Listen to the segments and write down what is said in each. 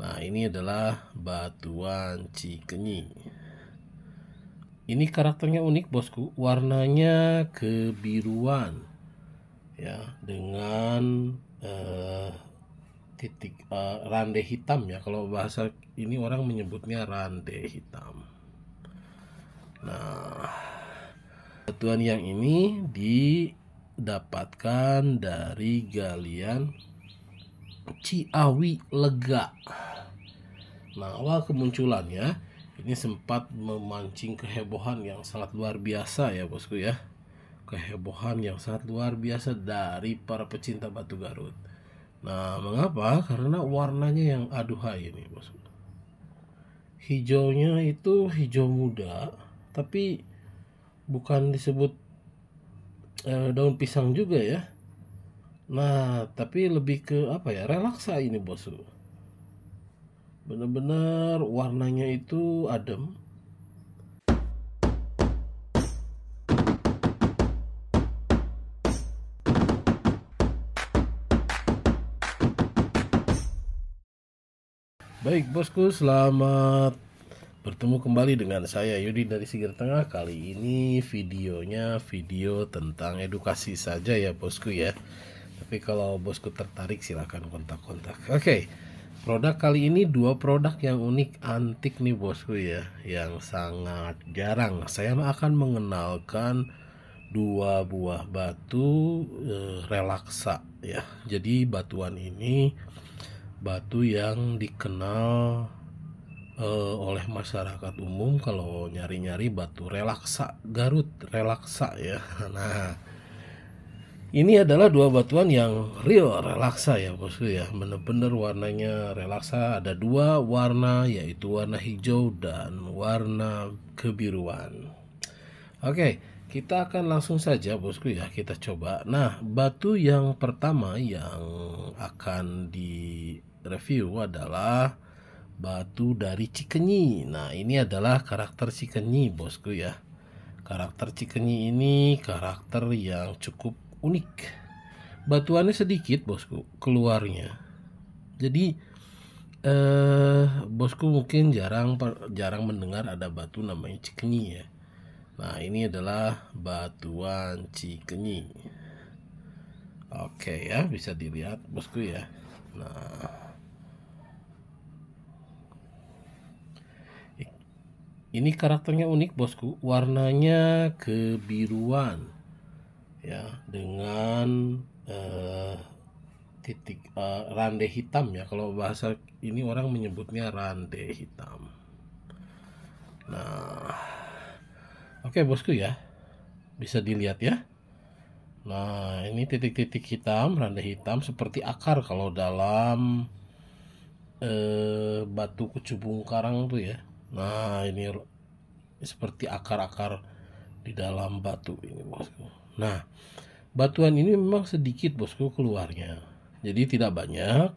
Nah, ini adalah batuan cikenyi. Ini karakternya unik, Bosku. Warnanya kebiruan. Ya, dengan eh, titik eh, rande hitam ya. Kalau bahasa ini orang menyebutnya rande hitam. Nah, batuan yang ini didapatkan dari galian Ciawi Lega. Nah, awal kemunculannya ini sempat memancing kehebohan yang sangat luar biasa ya bosku ya. Kehebohan yang sangat luar biasa dari para pecinta batu Garut. Nah, mengapa? Karena warnanya yang aduhai ini bosku. Hijaunya itu hijau muda, tapi bukan disebut eh, daun pisang juga ya Nah, tapi lebih ke apa ya? Relaksa ini bosku. benar-benar warnanya itu adem. Baik bosku, selamat bertemu kembali dengan saya Yudi dari Sigir Tengah Kali ini videonya video tentang edukasi saja ya bosku ya tapi kalau bosku tertarik silahkan kontak-kontak oke okay. produk kali ini dua produk yang unik antik nih bosku ya yang sangat jarang saya akan mengenalkan dua buah batu e, relaksa ya jadi batuan ini batu yang dikenal eh, oleh masyarakat umum kalau nyari-nyari batu relaksa Garut relaksa ya nah ini adalah dua batuan yang real relaksa ya bosku ya Bener-bener warnanya relaksa Ada dua warna yaitu warna hijau dan warna kebiruan Oke kita akan langsung saja bosku ya kita coba Nah batu yang pertama yang akan di review adalah Batu dari Cikenyi Nah ini adalah karakter Cikenyi bosku ya Karakter Cikenyi ini karakter yang cukup unik. Batuannya sedikit, Bosku, keluarnya. Jadi eh Bosku mungkin jarang jarang mendengar ada batu namanya cikni ya. Nah, ini adalah batuan cikni, Oke ya, bisa dilihat Bosku ya. Nah, Ini karakternya unik bosku, warnanya kebiruan ya dengan uh, titik eh, rande hitam ya kalau bahasa ini orang menyebutnya rande hitam nah oke okay, bosku ya bisa dilihat ya nah ini titik-titik hitam rande hitam seperti akar kalau dalam eh, batu kecubung karang tuh ya nah ini seperti akar-akar di dalam batu ini bosku Nah, batuan ini memang sedikit bosku keluarnya. Jadi tidak banyak.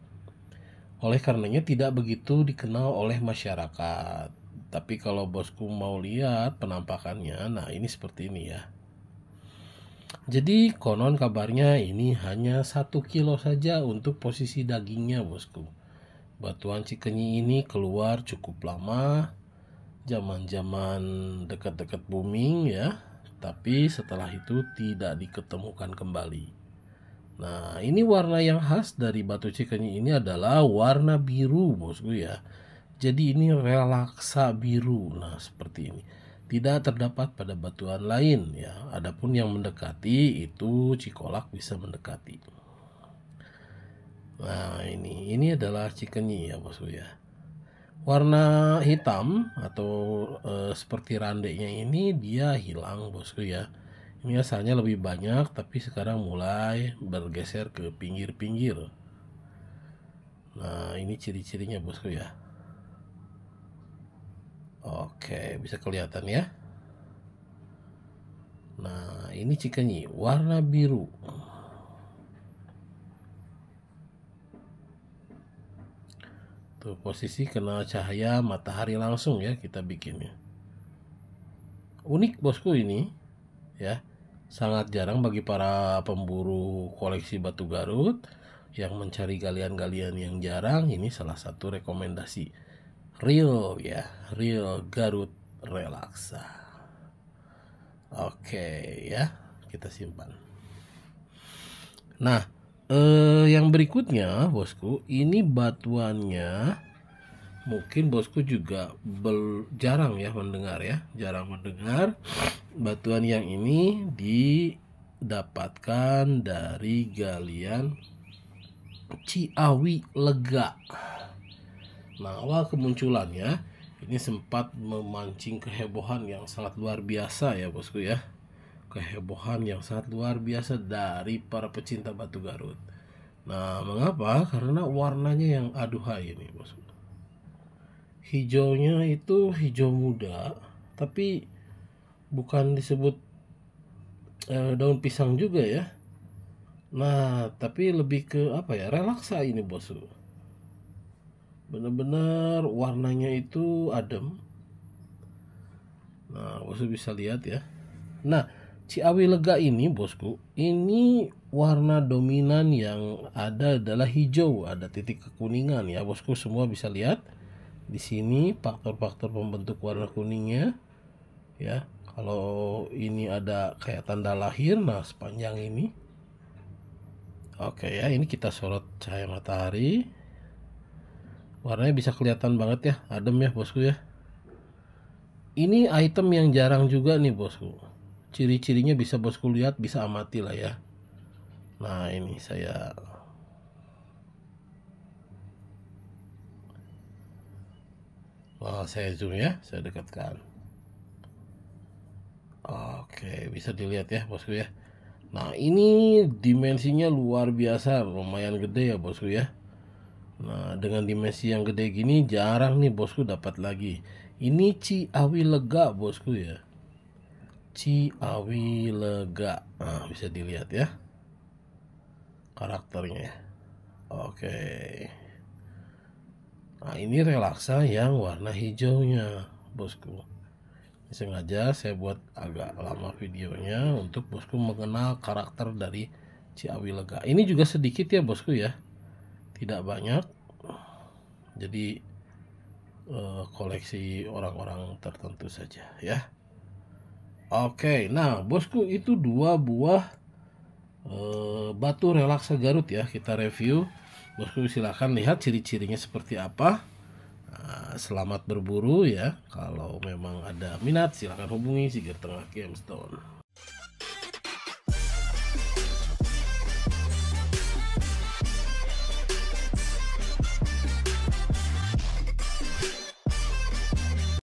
Oleh karenanya tidak begitu dikenal oleh masyarakat. Tapi kalau bosku mau lihat penampakannya, nah ini seperti ini ya. Jadi konon kabarnya ini hanya satu kilo saja untuk posisi dagingnya bosku. Batuan cikenyi ini keluar cukup lama, zaman-zaman dekat-dekat booming ya, tapi setelah itu tidak diketemukan kembali. Nah, ini warna yang khas dari batu cikenyi ini adalah warna biru, bosku ya. Jadi ini relaksa biru. Nah, seperti ini. Tidak terdapat pada batuan lain ya. Adapun yang mendekati itu cikolak bisa mendekati. Nah, ini ini adalah cikenyi ya, bosku ya warna hitam atau e, seperti randeknya ini dia hilang bosku ya ini asalnya lebih banyak tapi sekarang mulai bergeser ke pinggir-pinggir nah ini ciri-cirinya bosku ya oke bisa kelihatan ya nah ini cikenyi warna biru tuh posisi kena cahaya matahari langsung ya kita bikinnya unik bosku ini ya sangat jarang bagi para pemburu koleksi batu garut yang mencari galian-galian yang jarang ini salah satu rekomendasi real ya real garut relaksa oke ya kita simpan nah Uh, yang berikutnya, bosku, ini batuannya mungkin bosku juga bel, jarang ya mendengar ya, jarang mendengar batuan yang ini didapatkan dari galian Ciawi Lega. Nah, awal kemunculannya ini sempat memancing kehebohan yang sangat luar biasa ya, bosku ya kehebohan yang sangat luar biasa dari para pecinta batu Garut. Nah, mengapa? Karena warnanya yang aduhai ini, Bos. Hijaunya itu hijau muda, tapi bukan disebut eh, daun pisang juga ya. Nah, tapi lebih ke apa ya? Relaksa ini, Bos. Benar-benar warnanya itu adem. Nah, Bos bisa lihat ya. Nah, Ciawi Lega ini bosku, ini warna dominan yang ada adalah hijau, ada titik kekuningan ya bosku semua bisa lihat di sini faktor-faktor pembentuk warna kuningnya ya. Kalau ini ada kayak tanda lahir nah sepanjang ini. Oke ya, ini kita sorot cahaya matahari. Warnanya bisa kelihatan banget ya, adem ya bosku ya. Ini item yang jarang juga nih bosku ciri-cirinya bisa bosku lihat bisa amati lah ya nah ini saya Wah, saya zoom ya saya dekatkan oke bisa dilihat ya bosku ya nah ini dimensinya luar biasa lumayan gede ya bosku ya Nah, dengan dimensi yang gede gini jarang nih bosku dapat lagi. Ini Ciawi Lega bosku ya. Ciawi Lega nah, bisa dilihat ya karakternya oke nah ini relaksa yang warna hijaunya bosku sengaja saya buat agak lama videonya untuk bosku mengenal karakter dari Ciawi Lega. Ini juga sedikit ya bosku ya, tidak banyak. Jadi eh, koleksi orang-orang tertentu saja ya. Oke, nah bosku itu dua buah e, batu relaksa Garut ya kita review. Bosku silahkan lihat ciri-cirinya seperti apa. Nah, selamat berburu ya. Kalau memang ada minat silahkan hubungi si Tengah Gemstone.